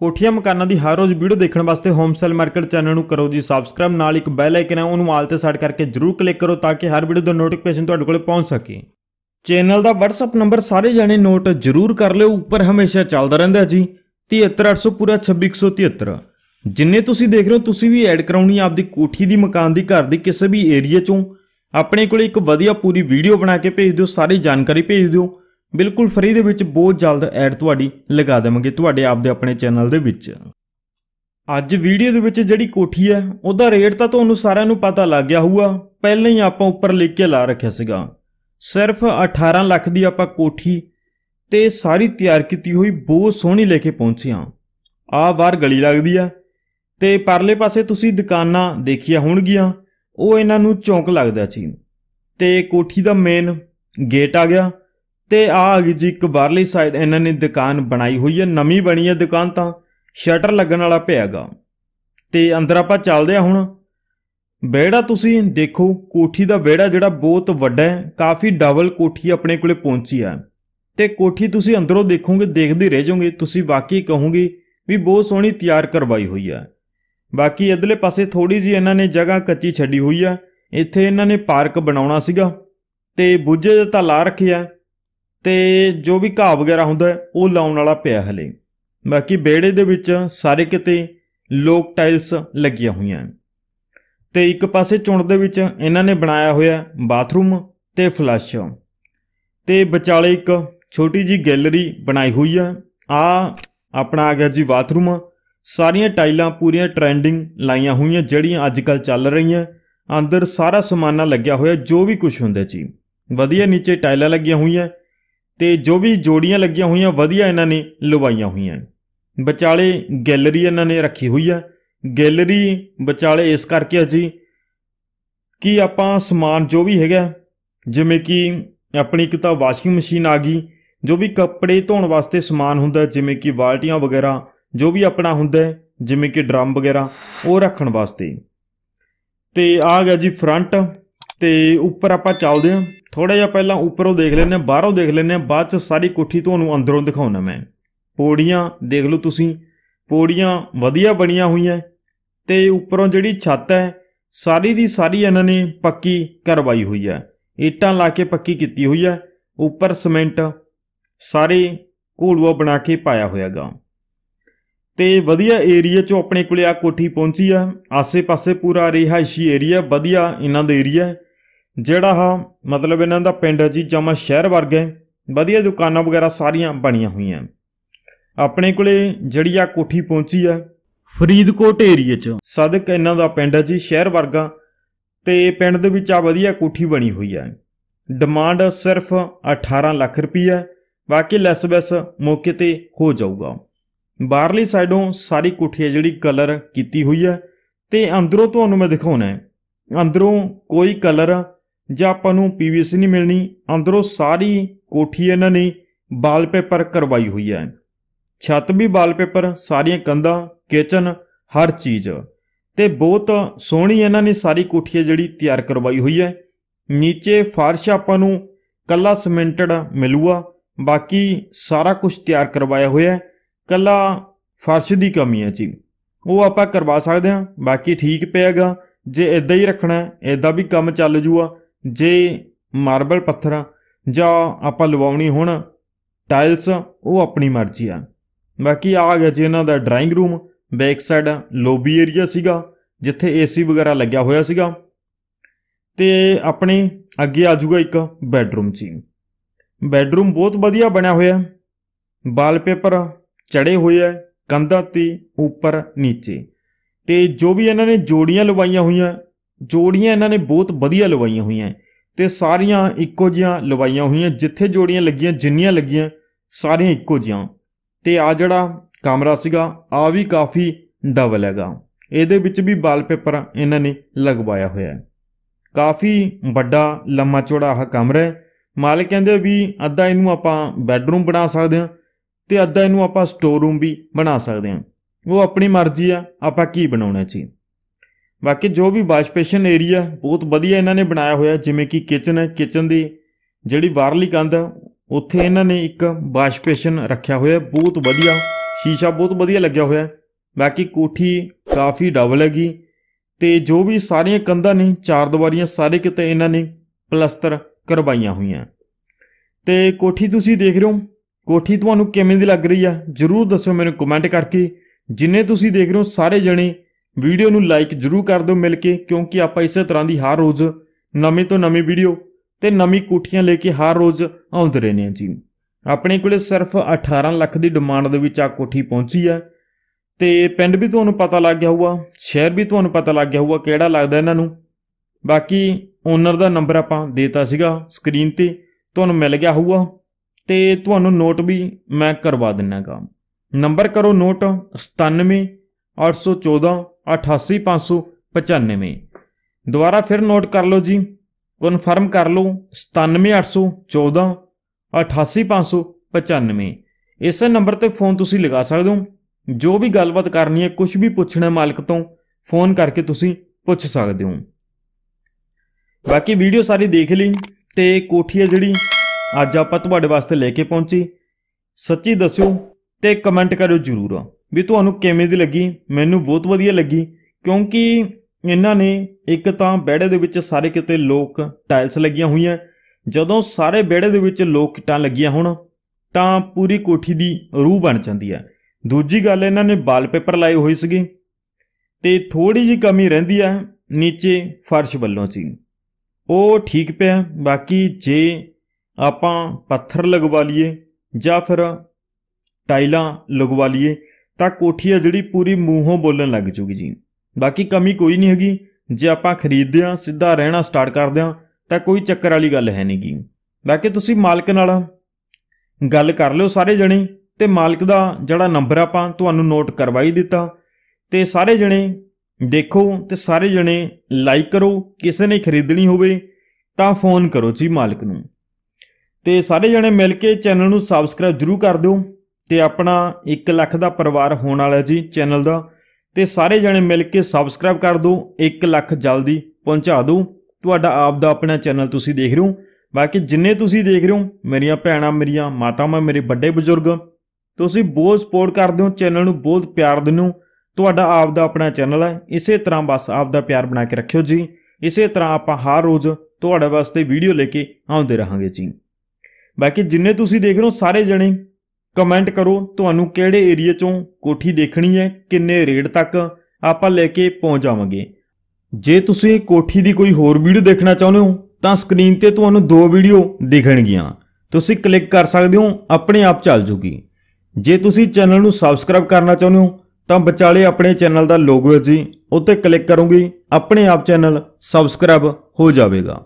ਕੋਠੀਆਂ ਮਕਾਨਾਂ ਦੀ ਹਰ ਰੋਜ਼ ਵੀਡੀਓ ਦੇਖਣ ਵਾਸਤੇ ਹੋਮ ਸੇਲ ਮਾਰਕੀਟ ਚੈਨਲ ਨੂੰ ਕਰੋ ਜੀ ਸਬਸਕ੍ਰਾਈਬ ਨਾਲ ਇੱਕ ਬੈਲ ਆਈਕਨ ਹੈ ਉਹਨੂੰ ਆਲ ਤੇ ਸੈੱਟ ਕਰਕੇ ਜਰੂਰ ਕਲਿੱਕ ਕਰੋ ਤਾਂ ਕਿ ਹਰ ਵੀਡੀਓ ਦਾ ਨੋਟੀਫਿਕੇਸ਼ਨ ਤੁਹਾਡੇ ਕੋਲ ਪਹੁੰਚ ਸਕੇ ਚੈਨਲ ਦਾ WhatsApp ਨੰਬਰ ਸਾਰੇ ਜਾਣੇ ਨੋਟ ਜਰੂਰ ਕਰ ਲਿਓ ਉੱਪਰ ਹਮੇਸ਼ਾ ਚੱਲਦਾ ਰਹਿੰਦਾ ਜੀ 73800 ਪੂਰਾ 2673 ਜਿੰਨੇ ਤੁਸੀਂ ਦੇਖ ਰਹੇ ਹੋ ਤੁਸੀਂ ਵੀ ਐਡ ਕਰਾਉਣੀ ਆ ਆਪਦੀ ਕੋਠੀ ਦੀ ਮਕਾਨ ਦੀ ਘਰ ਦੀ ਕਿਸੇ ਵੀ ਏਰੀਆ ਚੋਂ ਆਪਣੇ ਕੋਲ ਇੱਕ ਵਧੀਆ ਪੂਰੀ ਵੀਡੀਓ ਬਣਾ ਕੇ ਭੇਜ ਦਿਓ ਸਾਰੀ ਜਾਣਕਾਰੀ ਭੇਜ ਦਿਓ ਬਿਲਕੁਲ ਫ੍ਰੀ ਦੇ ਵਿੱਚ ਬਹੁਤ ਜਲਦ ਐਡ ਤੁਹਾਡੀ ਲਗਾ ਦੇਵਾਂਗੇ ਤੁਹਾਡੇ ਆਪ ਦੇ ਆਪਣੇ ਚੈਨਲ ਦੇ ਵਿੱਚ ਅੱਜ ਵੀਡੀਓ ਦੇ ਵਿੱਚ ਜਿਹੜੀ ਕੋਠੀ ਹੈ ਉਹਦਾ ਰੇਟ ਤਾਂ ਤੁਹਾਨੂੰ ਸਾਰਿਆਂ ਨੂੰ ਪਤਾ ਲੱਗ ਗਿਆ ਹੋਊਗਾ ਪਹਿਲਾਂ ਹੀ ਆਪਾਂ ਉੱਪਰ ਲਿਖ ਕੇ ਲਾ ਰੱਖਿਆ ਸੀਗਾ ਸਿਰਫ 18 ਲੱਖ ਦੀ ਆਪਾਂ ਕੋਠੀ ਤੇ ਸਾਰੀ ਤਿਆਰ ਕੀਤੀ ਹੋਈ ਬਹੁਤ ਸੋਹਣੀ ਲੈ ਕੇ ਪਹੁੰਚਿਆ ਆ ਬਾਹਰ ਗਲੀ ਲੱਗਦੀ ਆ ਤੇ ਪਰਲੇ ਪਾਸੇ ਤੁਸੀਂ ਦੁਕਾਨਾਂ ਦੇਖੀਆਂ ਹੋਣਗੀਆਂ ਉਹ ਇਹਨਾਂ ਨੂੰ ਚੌਂਕ ਲੱਗਦਾ ਸੀ ਤੇ ਕੋਠੀ ਦਾ ਮੇਨ ਗੇਟ ਆ ਗਿਆ ਤੇ ਆਹ ਜੀ ਇੱਕ ਬਾਹਰਲੀ ਸਾਈਡ ਇਹਨਾਂ ਨੇ ਦੁਕਾਨ ਬਣਾਈ ਹੋਈ ਹੈ ਨਵੀਂ ਬਣੀ ਹੈ ਦੁਕਾਨ ਤਾਂ ਸ਼ਟਰ ਲੱਗਣ ਵਾਲਾ ਪਿਆਗਾ ਤੇ ਅੰਦਰ ਆਪਾਂ ਚੱਲਦੇ ਆ ਹੁਣ ਵਿਹੜਾ ਤੁਸੀਂ ਦੇਖੋ ਕੋਠੀ ਦਾ ਵਿਹੜਾ ਜਿਹੜਾ ਬਹੁਤ ਵੱਡਾ ਹੈ ਕਾਫੀ ਡਬਲ ਕੋਠੀ ਆਪਣੇ ਕੋਲੇ ਪਹੁੰਚੀ ਆ ਤੇ ਕੋਠੀ ਤੁਸੀਂ ਅੰਦਰੋਂ ਦੇਖੋਗੇ ਦੇਖਦੇ ਰਹਿ ਜਾਓਗੇ ਤੁਸੀਂ ਵਾਕਈ ਕਹੋਗੇ ਵੀ ਬਹੁਤ ਸੋਹਣੀ ਤਿਆਰ ਕਰਵਾਈ ਹੋਈ ਆ ਬਾਕੀ ਇਧਰਲੇ ਪਾਸੇ ਥੋੜੀ ਜੀ ਇਹਨਾਂ ਨੇ ਜਗ੍ਹਾ ਕੱਚੀ ਛੱਡੀ ਹੋਈ ਆ ਇੱਥੇ ਇਹਨਾਂ ਨੇ ਪਾਰਕ ਬਣਾਉਣਾ ਸੀਗਾ ਤੇ ਬੁੱਝੇ ਤਾਂ ਲਾ ਰੱਖਿਆ ਤੇ ਜੋ ਵੀ ਘਾਹ ਵਗੈਰਾ ਹੁੰਦਾ ਉਹ ਲਾਉਣ ਵਾਲਾ ਪਿਆ ਹਲੇ ਬਾਕੀ ਬੇੜੇ ਦੇ ਵਿੱਚ ਸਾਰੇ ਕਿਤੇ ਲੋਕ ਟਾਈਲਸ ਲੱਗੀਆਂ ਹੋਈਆਂ ਤੇ ਇੱਕ ਪਾਸੇ ਚੁੰਡ ਦੇ ਵਿੱਚ ਇਹਨਾਂ ਨੇ ਬਣਾਇਆ ਹੋਇਆ ਬਾਥਰੂਮ ਤੇ ਫਲਸ਼ ਤੇ ਵਿਚਾਲੇ ਇੱਕ ਛੋਟੀ ਜੀ ਗੈਲਰੀ ਬਣਾਈ ਹੋਈ ਆ ਆ ਆਪਣਾ ਆ ਗਿਆ ਜੀ ਬਾਥਰੂਮ ਸਾਰੀਆਂ ਟਾਈਲਾਂ ਪੂਰੀਆਂ ਟ੍ਰੈਂਡਿੰਗ ਲਾਈਆਂ ਹੋਈਆਂ ਜਿਹੜੀਆਂ ਅੱਜ ਕੱਲ ਚੱਲ ਰਹੀਆਂ ਅੰਦਰ ਸਾਰਾ ਸਮਾਨਾ ਲੱਗਿਆ ਹੋਇਆ ਜੋ ਵੀ ਕੁਝ ਹੁੰਦਾ ਜੀ ਵਧੀਆ ਨੀਚੇ ਟਾਈਲਾਂ ਲੱਗੀਆਂ ਹੋਈਆਂ ਤੇ ਜੋ ਵੀ ਜੋੜੀਆਂ ਲੱਗੀਆਂ ਹੋਈਆਂ ਵਧੀਆ ਇਹਨਾਂ ਨੇ ਲਵਾਈਆਂ ਹੋਈਆਂ ਵਿਚਾਲੇ ਗੈਲਰੀ ਇਹਨਾਂ ਨੇ ਰੱਖੀ ਹੋਈ ਆ ਗੈਲਰੀ ਵਿਚਾਲੇ ਇਸ ਕਰਕੇ ਅਜੀ ਕਿ ਆਪਾਂ ਸਮਾਨ ਜੋ ਵੀ ਹੈਗਾ ਜਿਵੇਂ ਕਿ ਆਪਣੀ ਇੱਕ ਤਾਂ ਵਾਸ਼ਿੰਗ ਮਸ਼ੀਨ ਆ ਗਈ ਜੋ ਵੀ ਕੱਪੜੇ ਧੋਣ ਵਾਸਤੇ ਸਮਾਨ ਹੁੰਦਾ ਜਿਵੇਂ ਕਿ ਬਾਲਟੀਆਂ ਵਗੈਰਾ ਜੋ ਵੀ ਆਪਣਾ ਹੁੰਦਾ ਜਿਵੇਂ ਕਿ ਡਰਮ ਵਗੈਰਾ ਉਹ ਰੱਖਣ ਵਾਸਤੇ ਤੇ ਆ ਗਿਆ ਜੀ ਫਰੰਟ ਤੇ ਉੱਪਰ ਆਪਾਂ ਚੱਲਦੇ ਹਾਂ ਥੋੜਾ ਜਿਹਾ ਪਹਿਲਾਂ ਉੱਪਰੋਂ ਦੇਖ ਲੈਨੇ ਆ ਬਾਹਰੋਂ ਦੇਖ ਲੈਨੇ ਆ ਬਾਅਦ ਚ ਸਾਰੀ ਕੋਠੀ ਤੁਹਾਨੂੰ ਅੰਦਰੋਂ ਦਿਖਾਉਣਾ ਮੈਂ ਪੌੜੀਆਂ ਦੇਖ ਲਓ ਤੁਸੀਂ ਪੌੜੀਆਂ ਵਧੀਆ ਬਣੀਆਂ ਹੋਈਆਂ ਤੇ ਉੱਪਰੋਂ ਜਿਹੜੀ ਛੱਤ ਹੈ ਸਾਰੀ ਦੀ ਸਾਰੀ ਇਹਨਾਂ ਨੇ ਪੱਕੀ ਕਰਵਾਈ ਹੋਈ ਹੈ ਇੱਟਾਂ ਲਾ ਕੇ ਪੱਕੀ ਕੀਤੀ ਹੋਈ ਹੈ ਉੱਪਰ ਸਿਮੈਂਟ ਸਾਰੇ ਘੋਲੂਆ ਬਣਾ ਕੇ ਪਾਇਆ ਹੋਇਆਗਾ ਤੇ ਵਧੀਆ ਏਰੀਆ 'ਚੋਂ ਆਪਣੇ ਕੋਲੇ ਆ ਕੋਠੀ ਪਹੁੰਚੀ ਆ ਆਸੇ-ਪਾਸੇ ਪੂਰਾ ਰਿਹਾਇਸ਼ੀ ਏਰੀਆ ਵਧੀਆ ਇਹਨਾਂ ਦਾ ਏਰੀਆ ਹੈ ਜਿਹੜਾ ਹਾ ਮਤਲਬ ਇਹਨਾਂ ਦਾ ਪਿੰਡ ਜੀ ਜਮਾ ਸ਼ਹਿਰ ਵਰਗਾ ਵਧੀਆ ਦੁਕਾਨਾਂ ਵਗੈਰਾ ਸਾਰੀਆਂ ਬਣੀਆਂ ਹੋਈਆਂ ਆਪਣੇ ਕੋਲੇ ਜਿਹੜੀ ਆ ਕੋਠੀ ਪਹੁੰਚੀ ਆ ਫਰੀਦਕੋਟ ਏਰੀਆ 'ਚ ਸਦਕ ਇਹਨਾਂ ਦਾ ਪਿੰਡ ਜੀ ਸ਼ਹਿਰ ਵਰਗਾ ਤੇ ਪਿੰਡ ਦੇ ਵਿੱਚ ਆ ਵਧੀਆ ਕੋਠੀ ਬਣੀ ਹੋਈ ਆ ਡਿਮਾਂਡ ਸਿਰਫ 18 ਲੱਖ ਰੁਪਈਆ ਬਾਕੀ ਲੈਸ ਬੈਸ ਮੌਕੇ ਤੇ ਹੋ ਜਾਊਗਾ ਬਾਹਰਲੀ ਸਾਈਡੋਂ ਸਾਰੀ ਕੋਠੀ ਜਿਹੜੀ ਕਲਰ ਕੀਤੀ ਹੋਈ ਆ ਤੇ ਅੰਦਰੋਂ ਤੁਹਾਨੂੰ ਮੈਂ ਦਿਖਾਉਣਾ ਹੈ ਅੰਦਰੋਂ ਕੋਈ ਕਲਰ ਜਾਂ ਆਪਾਂ ਨੂੰ ਪੀਵੀਸੀ ਨਹੀਂ ਮਿਲਣੀ ਅੰਦਰੋਂ ਸਾਰੀ ਕੋਠੀ ਇਹਨਾਂ ਨੇ ਵਾਲਪੇਪਰ ਕਰਵਾਈ ਹੋਈ ਹੈ ਛੱਤ ਵੀ ਵਾਲਪੇਪਰ ਸਾਰੀਆਂ ਕੰਧਾਂ ਕਿਚਨ ਹਰ ਚੀਜ਼ ਤੇ ਬਹੁਤ ਸੋਹਣੀ ਇਹਨਾਂ ਨੇ ਸਾਰੀ ਕੋਠੀ ਜਿਹੜੀ ਤਿਆਰ ਕਰਵਾਈ ਹੋਈ ਹੈ ਨੀਚੇ ਫਰਸ਼ ਆਪਾਂ ਨੂੰ ਕੱਲਾ ਸਿਮੈਂਟਡ ਮਿਲੂਆ ਬਾਕੀ ਸਾਰਾ ਕੁਝ ਤਿਆਰ ਕਰਵਾਇਆ ਹੋਇਆ ਹੈ ਕੱਲਾ ਫਰਸ਼ ਦੀ ਕਮੀ ਹੈ ਜੀ ਉਹ ਆਪਾਂ ਕਰਵਾ ਸਕਦੇ ਹਾਂ ਬਾਕੀ ਠੀਕ ਪਿਆਗਾ ਜੇ ਇਦਾਂ ਹੀ ਰੱਖਣਾ ਹੈ ਇਦਾਂ ਵੀ ਕੰਮ ਚੱਲ ਜੂਆ ਜੇ ਮਾਰਬਲ ਪੱਥਰ ਜਾਂ ਆਪਾਂ ਲਵਾਉਣੀ ਹੁਣ ਟਾਈਲਸ ਉਹ ਆਪਣੀ ਮਰਜ਼ੀ ਆ ਬਾਕੀ ਆ ਗਿਆ ਜੀ ਇਹਨਾਂ ਦਾ drawing room back side lobby area ਸੀਗਾ ਜਿੱਥੇ ਏਸੀ ਵਗੈਰਾ ਲੱਗਿਆ ਹੋਇਆ ਸੀਗਾ ਤੇ ਆਪਣੇ ਅੱਗੇ ਆ ਇੱਕ ਬੈੱਡਰੂਮ ਜੀ ਬੈੱਡਰੂਮ ਬਹੁਤ ਵਧੀਆ ਬਣਿਆ ਹੋਇਆ ਵਾਲਪੇਪਰ ਚੜੇ ਹੋਏ ਆ ਕੰਧਾਂ ਤੇ ਉੱਪਰ ਨੀਚੇ ਤੇ ਜੋ ਵੀ ਇਹਨਾਂ ਨੇ ਜੋੜੀਆਂ ਲਵਾਈਆਂ ਹੋਈਆਂ ਜੋੜੀਆਂ ਇਹਨਾਂ ਨੇ ਬਹੁਤ ਵਧੀਆ ਲਵਾਈਆਂ ਹੋਈਆਂ ਤੇ ਸਾਰੀਆਂ ਇੱਕੋ ਜਿਹੀਆਂ ਲਵਾਈਆਂ ਹੋਈਆਂ ਜਿੱਥੇ ਜੋੜੀਆਂ ਲੱਗੀਆਂ ਜਿੰਨੀਆਂ ਲੱਗੀਆਂ ਸਾਰੀਆਂ ਇੱਕੋ ਜਿਹੀਆਂ ਤੇ ਆ ਜਿਹੜਾ ਕਮਰਾ ਸੀਗਾ ਆ ਵੀ ਕਾਫੀ ਡਬਲ ਹੈਗਾ ਇਹਦੇ ਵਿੱਚ ਵੀ ਵਾਲਪੇਪਰ ਇਹਨਾਂ ਨੇ ਲਗਵਾਇਆ ਹੋਇਆ ਹੈ ਕਾਫੀ ਵੱਡਾ ਲੰਮਾ ਚੌੜਾ ਆਹ ਕਮਰਾ ਹੈ ਮਾਲਕ ਕਹਿੰਦੇ ਵੀ ਅੱਧਾ ਇਹਨੂੰ ਆਪਾਂ ਬੈੱਡਰੂਮ ਬਣਾ ਸਕਦੇ ਹਾਂ ਤੇ ਅੱਧਾ ਇਹਨੂੰ ਆਪਾਂ ਸਟੋਰ ਰੂਮ ਵੀ ਬਣਾ ਸਕਦੇ ਹਾਂ ਉਹ ਆਪਣੀ ਮਰਜ਼ੀ ਆ ਆਪਾਂ ਕੀ ਬਣਾਉਣਾ ਚਾਹੀਏ ਬਾਕੀ ਜੋ ਵੀ ਵਾਸ਼ਪੇਸ਼ਨ ਏਰੀਆ ਬਹੁਤ ਵਧੀਆ ਇਹਨਾਂ ਨੇ ਬਣਾਇਆ ਹੋਇਆ ਜਿਵੇਂ ਕਿ ਕਿਚਨ ਹੈ ਕਿਚਨ ਦੀ ਜਿਹੜੀ ਬਾਹਰਲੀ ਕੰਧ ਉੱਥੇ ਇਹਨਾਂ ਨੇ ਇੱਕ ਵਾਸ਼ਪੇਸ਼ਨ ਰੱਖਿਆ ਹੋਇਆ ਬਹੁਤ ਵਧੀਆ ਸ਼ੀਸ਼ਾ ਬਹੁਤ ਵਧੀਆ ਲੱਗਿਆ ਹੋਇਆ ਬਾਕੀ ਕੋਠੀ ਕਾਫੀ ਡਬਲ ਹੈਗੀ ਤੇ ਜੋ ਵੀ ਸਾਰੀਆਂ ਕੰਧਾਂ ਨੇ ਚਾਰ ਦੀਵਾਰੀਆਂ ਸਾਰੇ ਕਿਤੇ ਇਹਨਾਂ ਨੇ ਪਲਸਤਰ ਕਰਵਾਈਆਂ ਹੋਈਆਂ ਤੇ ਕੋਠੀ ਤੁਸੀਂ ਦੇਖ ਰਹੇ ਹੋ ਕੋਠੀ ਤੁਹਾਨੂੰ ਕਿਵੇਂ ਦੀ ਲੱਗ ਰਹੀ ਆ ਜਰੂਰ ਦੱਸੋ ਮੈਨੂੰ ਕਮੈਂਟ ਕਰਕੇ ਜਿੰਨੇ ਤੁਸੀਂ ਦੇਖ ਰਹੇ ਹੋ ਸਾਰੇ ਜਣੇ ਵੀਡੀਓ ਨੂੰ ਲਾਈਕ ਜਰੂਰ ਕਰ ਦਿਓ ਮਿਲ ਕੇ ਕਿਉਂਕਿ ਆਪਾਂ ਇਸੇ ਤਰ੍ਹਾਂ ਦੀ ਹਰ ਰੋਜ਼ ਨਵੇਂ ਤੋਂ ਨਵੀਂ ਵੀਡੀਓ ਤੇ ਨਵੀਂ ਕੋਠੀਆਂ ਲੈ ਕੇ ਹਰ ਰੋਜ਼ ਆਉਂਦੇ ਰਹੇ ਨੇ ਜੀ ਆਪਣੇ ਕੋਲੇ ਸਿਰਫ 18 ਲੱਖ ਦੀ ਡਿਮਾਂਡ ਦੇ ਵਿੱਚ ਆ ਕੋਠੀ ਪਹੁੰਚੀ ਆ ਤੇ ਪਿੰਡ ਵੀ ਤੁਹਾਨੂੰ ਪਤਾ ਲੱਗ ਗਿਆ ਹੋਊਗਾ ਸ਼ਹਿਰ ਵੀ ਤੁਹਾਨੂੰ ਪਤਾ ਲੱਗ ਗਿਆ ਹੋਊਗਾ ਕਿਹੜਾ ਲੱਗਦਾ ਇਹਨਾਂ ਨੂੰ ਬਾਕੀ ਓਨਰ ਦਾ ਨੰਬਰ ਆਪਾਂ ਦੇਤਾ ਸੀਗਾ ਸਕਰੀਨ ਤੇ ਤੁਹਾਨੂੰ ਮਿਲ ਗਿਆ ਹੋਊਗਾ ਤੇ ਤੁਹਾਨੂੰ ਨੋਟ ਵੀ ਮੈਂ ਕਰਵਾ ਦਿੰਨਾਗਾ ਨੰਬਰ ਕਰੋ ਨੋਟ 97 814 88595 ਦੁਬਾਰਾ ਫਿਰ ਨੋਟ ਕਰ ਲਓ ਜੀ ਕਨਫਰਮ ਕਰ ਲਓ 97814 88595 ਇਸੇ ਨੰਬਰ ਤੇ ਫੋਨ ਤੁਸੀਂ ਲਗਾ ਸਕਦੇ ਹੋ ਜੋ ਵੀ ਗੱਲਬਾਤ ਕਰਨੀ ਹੈ ਕੁਝ ਵੀ ਪੁੱਛਣਾ ਮਾਲਕ ਤੋਂ ਫੋਨ ਕਰਕੇ ਤੁਸੀਂ ਪੁੱਛ ਸਕਦੇ ਹੋ ਬਾਕੀ ਵੀਡੀਓ ਸਾਰੀ ਦੇਖ ਲਈ ਤੇ ਕੋਠੀ ਹੈ ਜਿਹੜੀ ਅੱਜ ਆਪਾਂ ਤੁਹਾਡੇ ਵਾਸਤੇ ਲੈ ਕੇ ਪਹੁੰਚੀ ਸੱਚੀ ਦੱਸਿਓ ਤੇ ਕਮੈਂਟ ਕਰਿਓ ਜ਼ਰੂਰ ਵੀ ਤੁਹਾਨੂੰ ਕਿਵੇਂ ਦੀ ਲੱਗੀ ਮੈਨੂੰ ਬਹੁਤ ਵਧੀਆ ਲੱਗੀ ਕਿਉਂਕਿ ਇਹਨਾਂ ਨੇ ਇੱਕ ਤਾਂ ਬਿਹੜੇ ਦੇ ਵਿੱਚ ਸਾਰੇ ਕਿਤੇ ਲੋਕ ਟਾਇਲਸ ਲੱਗੀਆਂ ਹੋਈਆਂ ਜਦੋਂ ਸਾਰੇ ਬਿਹੜੇ ਦੇ ਵਿੱਚ ਲੋਕ ਕਿਟਾਂ ਲੱਗੀਆਂ ਹੋਣ ਤਾਂ ਪੂਰੀ ਕੋਠੀ ਦੀ ਰੂਹ ਬਣ ਜਾਂਦੀ ਹੈ ਦੂਜੀ ਗੱਲ ਇਹਨਾਂ ਨੇ ਵਾਲਪੇਪਰ ਲਾਏ ਹੋਏ ਸੀਗੇ ਤੇ ਥੋੜੀ ਜੀ ਕਮੀ ਰਹਿੰਦੀ ਹੈ ਨੀਚੇ ਫਰਸ਼ ਵੱਲੋਂ ਜੀ ਉਹ ਠੀਕ ਪਿਆ ਬਾਕੀ ਜੇ ਆਪਾਂ ਪੱਥਰ ਲਗਵਾ ਲਈਏ ਜਾਂ ਫਿਰ ਟਾਈਲਾਂ ਲਗਵਾ ਲਈਏ ਤਾਂ ਕੋਠੀ ਆ ਜਿਹੜੀ ਪੂਰੀ ਮੂੰਹੋਂ ਬੋਲਣ ਲੱਗ ਜੂਗੀ ਜੀ ਬਾਕੀ ਕਮੀ ਕੋਈ ਨਹੀਂ ਹੈਗੀ ਜੇ ਆਪਾਂ ਖਰੀਦਦੇ ਆ ਸਿੱਧਾ ਰਹਿਣਾ ਸਟਾਰਟ ਕਰਦੇ ਆ ਤਾਂ ਕੋਈ ਚੱਕਰ ਵਾਲੀ ਗੱਲ ਹੈ ਨਹੀਂਗੀ ਬਾਕੀ ਤੁਸੀਂ ਮਾਲਕ ਨਾਲ ਗੱਲ ਕਰ ਲਿਓ ਸਾਰੇ ਜਣੇ ਤੇ ਮਾਲਕ ਦਾ ਜਿਹੜਾ ਨੰਬਰ ਆਪਾਂ ਤੁਹਾਨੂੰ ਨੋਟ ਕਰਵਾਈ ਦਿੱਤਾ ਤੇ ਸਾਰੇ ਜਣੇ ਦੇਖੋ ਤੇ ਸਾਰੇ ਜਣੇ ਲਾਈਕ ਕਰੋ ਕਿਸੇ ਨੇ ਖਰੀਦਣੀ ਹੋਵੇ ਤਾਂ ਫੋਨ ਕਰੋ ਜੀ ਮਾਲਕ ਨੂੰ ਤੇ ਸਾਰੇ ਜਣੇ ਮਿਲ ਕੇ ਚੈਨਲ ਨੂੰ ਸਬਸਕ੍ਰਾਈਬ ਜ਼ਰੂਰ ਕਰ ਦਿਓ ਤੇ ਆਪਣਾ 1 ਲੱਖ ਦਾ ਪਰਿਵਾਰ ਹੋਣ ਵਾਲਾ ਜੀ ਚੈਨਲ ਦਾ ਤੇ ਸਾਰੇ ਜਣੇ ਮਿਲ ਕੇ ਸਬਸਕ੍ਰਾਈਬ ਕਰ ਦਿਓ 1 ਲੱਖ ਜਲਦੀ ਪਹੁੰਚਾ ਦਿਓ ਤੁਹਾਡਾ ਆਪ ਦਾ ਆਪਣਾ ਚੈਨਲ ਤੁਸੀਂ ਦੇਖ ਰਹੇ ਹੋ ਬਾਕੀ ਜਿੰਨੇ ਤੁਸੀਂ ਦੇਖ ਰਹੇ ਹੋ ਮੇਰੀਆਂ ਭੈਣਾਂ ਮੇਰੀਆਂ ਮਾਤਾਵਾਂ ਮੇਰੇ ਵੱਡੇ ਬਜ਼ੁਰਗ ਤੁਸੀਂ ਬਹੁਤ ਸਪੋਰਟ ਕਰਦੇ ਹੋ ਚੈਨਲ ਨੂੰ ਬਹੁਤ ਪਿਆਰ ਦਿੰਦੇ ਹੋ ਤੁਹਾਡਾ ਆਪ ਦਾ ਆਪਣਾ ਚੈਨਲ ਹੈ ਇਸੇ ਤਰ੍ਹਾਂ ਬਸ ਆਪ ਦਾ ਪਿਆਰ ਬਣਾ ਕੇ ਰੱਖਿਓ ਜੀ ਇਸੇ ਤਰ੍ਹਾਂ ਆਪਾਂ ਹਰ ਰੋਜ਼ ਤੁਹਾਡੇ ਵਾਸਤੇ ਵੀਡੀਓ ਲੈ ਕੇ ਆਉਂਦੇ ਰਹਾਂਗੇ ਜੀ ਬਾਕੀ ਜਿੰਨੇ ਤੁਸੀਂ ਦੇਖ ਰਹੇ ਹੋ ਸਾਰੇ ਜਣੇ ਕਮੈਂਟ ਕਰੋ ਤੁਹਾਨੂੰ ਕਿਹੜੇ ਏਰੀਆ ਚੋਂ ਕੋਠੀ ਦੇਖਣੀ ਹੈ ਕਿੰਨੇ ਰੇਟ ਤੱਕ ਆਪਾਂ ਲੈ ਕੇ ਪਹੁੰਚ ਜਾਵਾਂਗੇ ਜੇ ਤੁਸੀਂ ਕੋਠੀ ਦੀ ਕੋਈ ਹੋਰ ਵੀਡੀਓ ਦੇਖਣਾ ਚਾਹੁੰਦੇ ਹੋ ਤਾਂ ਸਕਰੀਨ ਤੇ ਤੁਹਾਨੂੰ ਦੋ ਵੀਡੀਓ ਦਿਖਣਗੀਆਂ ਤੁਸੀਂ ਕਲਿੱਕ ਕਰ ਸਕਦੇ ਹੋ ਆਪਣੇ ਆਪ ਚੱਲ ਜੂਗੀ ਜੇ ਤੁਸੀਂ ਚੈਨਲ ਨੂੰ ਸਬਸਕ੍ਰਾਈਬ ਕਰਨਾ ਚਾਹੁੰਦੇ ਹੋ ਤਾਂ ਵਿਚਾਲੇ ਆਪਣੇ ਚੈਨਲ ਦਾ ਲੋਗੋ ਜੀ ਉੱਤੇ ਕਲਿੱਕ ਕਰੋਗੇ ਆਪਣੇ ਆਪ ਚੈਨਲ ਸਬਸਕ੍ਰਾਈਬ ਹੋ ਜਾਵੇਗਾ